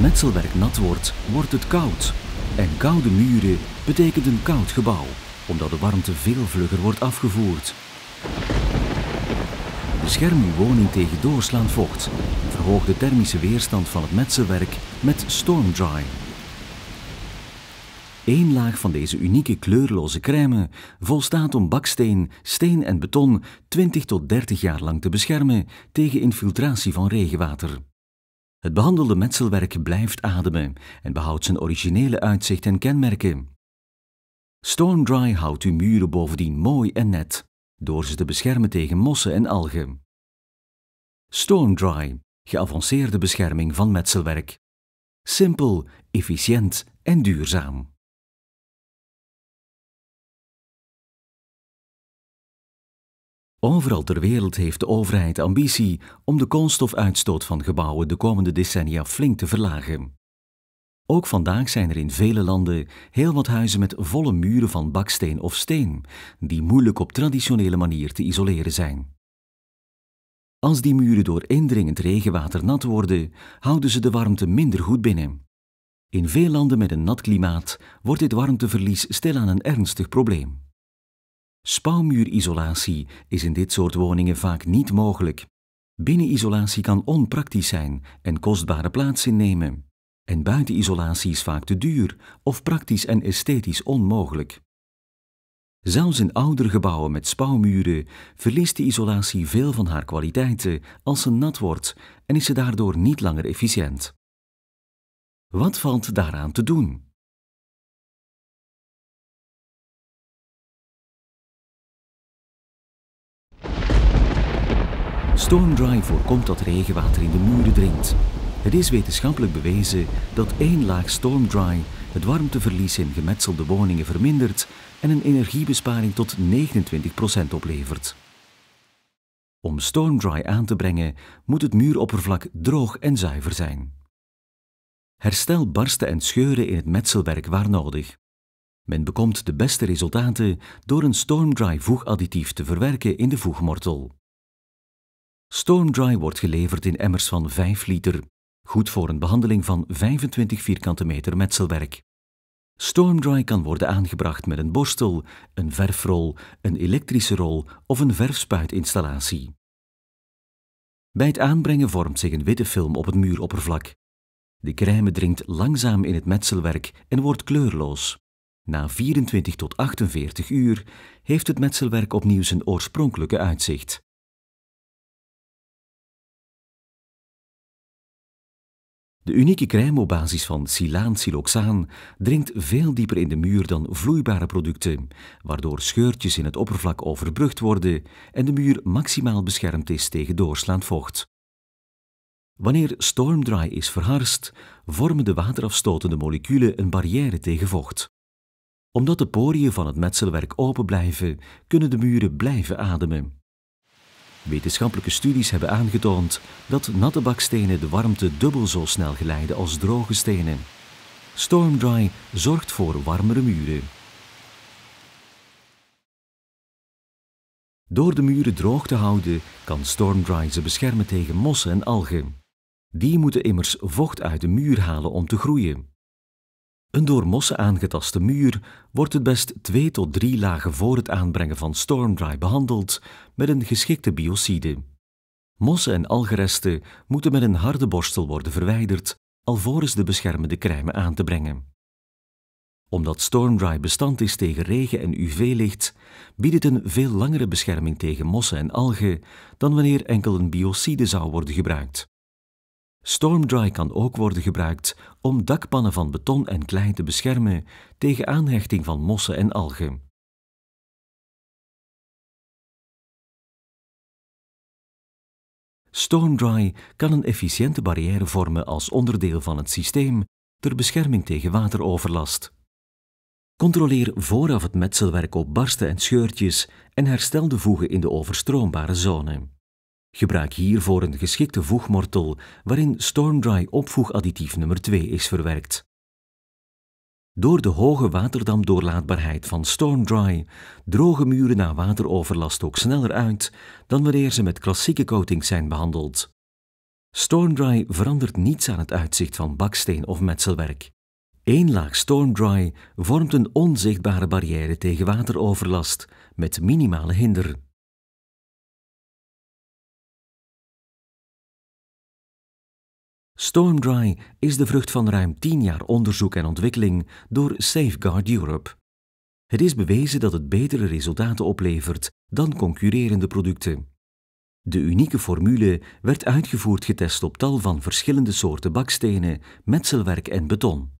metselwerk nat wordt, wordt het koud. En koude muren betekent een koud gebouw, omdat de warmte veel vlugger wordt afgevoerd. Bescherm uw woning tegen doorslaand vocht. Verhoog de thermische weerstand van het metselwerk met Storm Dry. Eén laag van deze unieke kleurloze crème volstaat om baksteen, steen en beton 20 tot 30 jaar lang te beschermen tegen infiltratie van regenwater. Het behandelde metselwerk blijft ademen en behoudt zijn originele uitzicht en kenmerken. Stone Dry houdt uw muren bovendien mooi en net, door ze te beschermen tegen mossen en algen. Stone Dry, geavanceerde bescherming van metselwerk. Simpel, efficiënt en duurzaam. Overal ter wereld heeft de overheid ambitie om de koolstofuitstoot van gebouwen de komende decennia flink te verlagen. Ook vandaag zijn er in vele landen heel wat huizen met volle muren van baksteen of steen, die moeilijk op traditionele manier te isoleren zijn. Als die muren door indringend regenwater nat worden, houden ze de warmte minder goed binnen. In veel landen met een nat klimaat wordt dit warmteverlies stilaan een ernstig probleem. Spouwmuurisolatie is in dit soort woningen vaak niet mogelijk. Binnenisolatie kan onpraktisch zijn en kostbare plaats innemen. En buitenisolatie is vaak te duur of praktisch en esthetisch onmogelijk. Zelfs in oudere gebouwen met spouwmuren verliest de isolatie veel van haar kwaliteiten als ze nat wordt en is ze daardoor niet langer efficiënt. Wat valt daaraan te doen? Stormdry voorkomt dat regenwater in de muren dringt. Het is wetenschappelijk bewezen dat één laag Stormdry het warmteverlies in gemetselde woningen vermindert en een energiebesparing tot 29% oplevert. Om Stormdry aan te brengen moet het muuroppervlak droog en zuiver zijn. Herstel barsten en scheuren in het metselwerk waar nodig. Men bekomt de beste resultaten door een stormdry voegadditief te verwerken in de voegmortel. Stormdry wordt geleverd in emmers van 5 liter, goed voor een behandeling van 25 vierkante meter metselwerk. Stormdry kan worden aangebracht met een borstel, een verfrol, een elektrische rol of een verfspuitinstallatie. Bij het aanbrengen vormt zich een witte film op het muuroppervlak. De crème dringt langzaam in het metselwerk en wordt kleurloos. Na 24 tot 48 uur heeft het metselwerk opnieuw zijn oorspronkelijke uitzicht. De unieke crème-basis van silaan-siloxaan dringt veel dieper in de muur dan vloeibare producten, waardoor scheurtjes in het oppervlak overbrugd worden en de muur maximaal beschermd is tegen doorslaand vocht. Wanneer stormdry is verharst, vormen de waterafstotende moleculen een barrière tegen vocht. Omdat de poriën van het metselwerk open blijven, kunnen de muren blijven ademen. Wetenschappelijke studies hebben aangetoond dat natte bakstenen de warmte dubbel zo snel geleiden als droge stenen. Stormdry zorgt voor warmere muren. Door de muren droog te houden kan Stormdry ze beschermen tegen mossen en algen. Die moeten immers vocht uit de muur halen om te groeien. Een door mossen aangetaste muur wordt het best twee tot drie lagen voor het aanbrengen van stormdry behandeld met een geschikte biocide. Mossen en algeresten moeten met een harde borstel worden verwijderd alvorens de beschermende crème aan te brengen. Omdat stormdry bestand is tegen regen en UV-licht, biedt het een veel langere bescherming tegen mossen en algen dan wanneer enkel een biocide zou worden gebruikt. Stormdry kan ook worden gebruikt om dakpannen van beton en klei te beschermen tegen aanhechting van mossen en algen. Stormdry kan een efficiënte barrière vormen als onderdeel van het systeem ter bescherming tegen wateroverlast. Controleer vooraf het metselwerk op barsten en scheurtjes en herstel de voegen in de overstroombare zone. Gebruik hiervoor een geschikte voegmortel waarin Stormdry opvoegadditief nummer 2 is verwerkt. Door de hoge waterdamdoorlaatbaarheid van Stormdry drogen muren na wateroverlast ook sneller uit dan wanneer ze met klassieke coatings zijn behandeld. Stormdry verandert niets aan het uitzicht van baksteen of metselwerk. Eén laag Stormdry vormt een onzichtbare barrière tegen wateroverlast met minimale hinder. Stormdry is de vrucht van ruim 10 jaar onderzoek en ontwikkeling door Safeguard Europe. Het is bewezen dat het betere resultaten oplevert dan concurrerende producten. De unieke formule werd uitgevoerd getest op tal van verschillende soorten bakstenen, metselwerk en beton.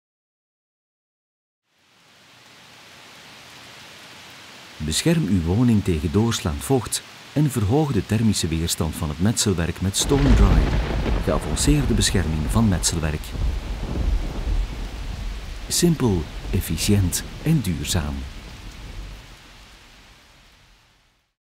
Bescherm uw woning tegen doorslaand vocht en verhoog de thermische weerstand van het metselwerk met StormDry. Dry geavanceerde bescherming van metselwerk. Simpel, efficiënt en duurzaam.